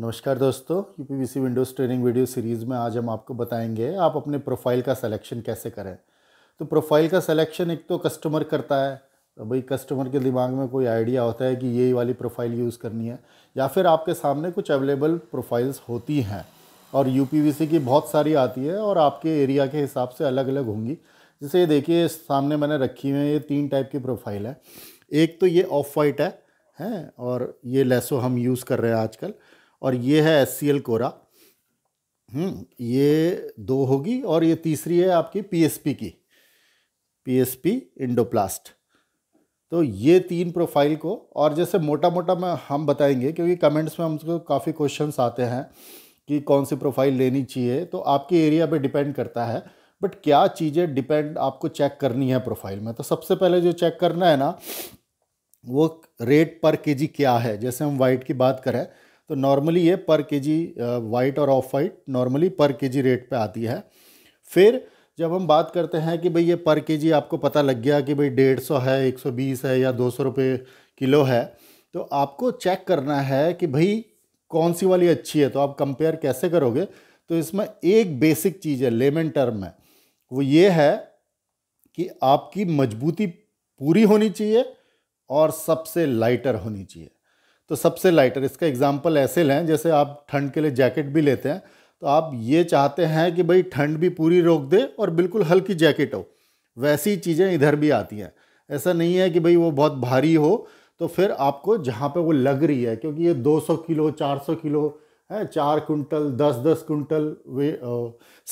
नमस्कार दोस्तों U P windows training video series में आज हम आपको बताएंगे आप अपने प्रोफाइल का सिलेक्शन कैसे करें तो प्रोफाइल का सिलेक्शन एक तो कस्टमर करता है तो भाई कस्टमर के दिमाग में कोई आइडिया होता है कि ये वाली प्रोफाइल यूज़ करनी है या फिर आपके सामने कुछ अवेलेबल प्रोफाइल्स होती हैं और यू की बहुत सारी आती है और आपके एरिया के हिसाब से अलग अलग होंगी जैसे ये देखिए सामने मैंने रखी हुई है ये तीन टाइप की प्रोफाइल है एक तो ये ऑफ वाइट है हैं और ये लेसो हम यूज़ कर रहे हैं आजकल और ये है एस सी एल कोरा हम्म, ये दो होगी और ये तीसरी है आपकी पी एस पी की पी एस पी इंडोप्लास्ट तो ये तीन प्रोफाइल को और जैसे मोटा मोटा मैं हम बताएंगे क्योंकि कमेंट्स में हमको काफ़ी क्वेश्चंस आते हैं कि कौन सी प्रोफाइल लेनी चाहिए तो आपके एरिया पे डिपेंड करता है बट क्या चीज़ें डिपेंड आपको चेक करनी है प्रोफाइल में तो सबसे पहले जो चेक करना है ना वो रेट पर केजी क्या है जैसे हम वाइट की बात करें तो नॉर्मली ये पर के जी वाइट और off white normally per K जी रेट पे आती है फिर जब हम बात करते हैं कि भाई ये पर के जी आपको पता लग गया कि भाई डेढ़ सौ है एक सौ बीस है या दो सौ रुपये किलो है तो आपको चेक करना है कि भाई कौन सी वाली अच्छी है तो आप कंपेयर कैसे करोगे तो इसमें एक बेसिक चीज़ है लेमन टर्म में वो ये है कि आपकी मजबूती पूरी होनी चाहिए और सबसे लाइटर होनी चाहिए तो सबसे लाइटर इसका एग्जाम्पल ऐसे लें जैसे आप ठंड के लिए जैकेट भी लेते हैं तो आप ये चाहते हैं कि भाई ठंड भी पूरी रोक दे और बिल्कुल हल्की जैकेट हो वैसी चीज़ें इधर भी आती हैं ऐसा नहीं है कि भाई वो बहुत भारी हो तो फिर आपको जहाँ पे वो लग रही है क्योंकि ये 200 किलो 400 किलो है चार कुंटल दस दस कुंटल वे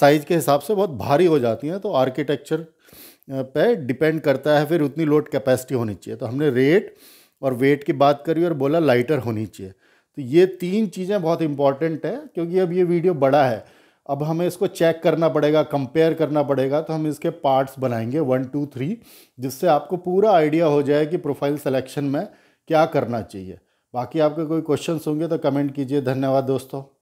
साइज़ के हिसाब से बहुत भारी हो जाती हैं तो आर्किटेक्चर पे डिपेंड करता है फिर उतनी लोड कैपेसिटी होनी चाहिए तो हमने रेट और वेट की बात करी और बोला लाइटर होनी चाहिए तो ये तीन चीज़ें बहुत इंपॉर्टेंट है क्योंकि अब ये वीडियो बड़ा है अब हमें इसको चेक करना पड़ेगा कंपेयर करना पड़ेगा तो हम इसके पार्ट्स बनाएंगे वन टू थ्री जिससे आपको पूरा आइडिया हो जाए कि प्रोफाइल सिलेक्शन में क्या करना चाहिए बाकी आपके कोई क्वेश्चंस होंगे तो कमेंट कीजिए धन्यवाद दोस्तों